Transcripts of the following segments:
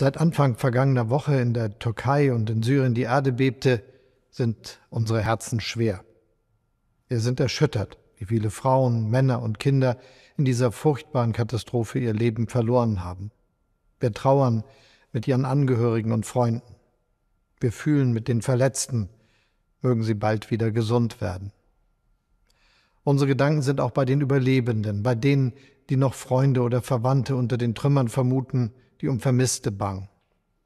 Seit Anfang vergangener Woche in der Türkei und in Syrien die Erde bebte, sind unsere Herzen schwer. Wir sind erschüttert, wie viele Frauen, Männer und Kinder in dieser furchtbaren Katastrophe ihr Leben verloren haben. Wir trauern mit ihren Angehörigen und Freunden. Wir fühlen mit den Verletzten, mögen sie bald wieder gesund werden. Unsere Gedanken sind auch bei den Überlebenden, bei denen, die noch Freunde oder Verwandte unter den Trümmern vermuten, die um Vermisste bangen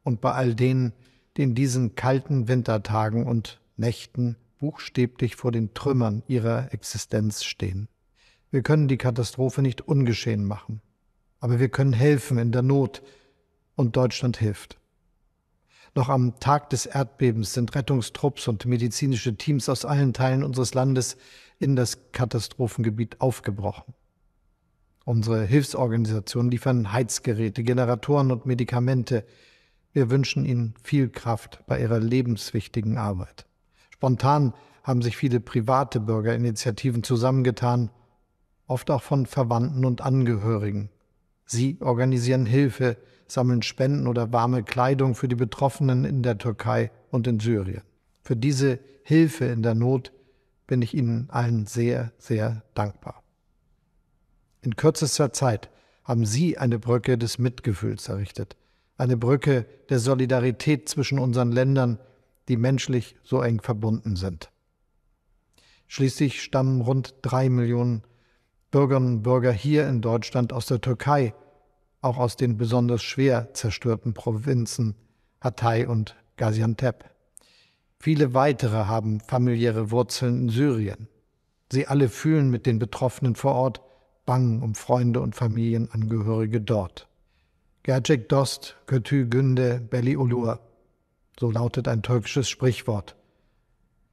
und bei all denen, die in diesen kalten Wintertagen und Nächten buchstäblich vor den Trümmern ihrer Existenz stehen. Wir können die Katastrophe nicht ungeschehen machen, aber wir können helfen in der Not, und Deutschland hilft. Noch am Tag des Erdbebens sind Rettungstrupps und medizinische Teams aus allen Teilen unseres Landes in das Katastrophengebiet aufgebrochen. Unsere Hilfsorganisationen liefern Heizgeräte, Generatoren und Medikamente. Wir wünschen Ihnen viel Kraft bei Ihrer lebenswichtigen Arbeit. Spontan haben sich viele private Bürgerinitiativen zusammengetan, oft auch von Verwandten und Angehörigen. Sie organisieren Hilfe, sammeln Spenden oder warme Kleidung für die Betroffenen in der Türkei und in Syrien. Für diese Hilfe in der Not bin ich Ihnen allen sehr, sehr dankbar. In kürzester Zeit haben Sie eine Brücke des Mitgefühls errichtet, eine Brücke der Solidarität zwischen unseren Ländern, die menschlich so eng verbunden sind. Schließlich stammen rund drei Millionen Bürgerinnen und Bürger hier in Deutschland aus der Türkei, auch aus den besonders schwer zerstörten Provinzen Hatay und Gaziantep. Viele weitere haben familiäre Wurzeln in Syrien. Sie alle fühlen mit den Betroffenen vor Ort, bang um Freunde und Familienangehörige dort. Gercek Dost, Kötü Günde, Belli Ulur. So lautet ein türkisches Sprichwort.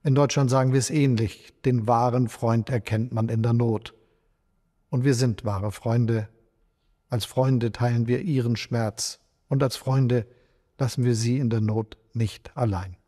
In Deutschland sagen wir es ähnlich. Den wahren Freund erkennt man in der Not. Und wir sind wahre Freunde. Als Freunde teilen wir ihren Schmerz und als Freunde lassen wir sie in der Not nicht allein.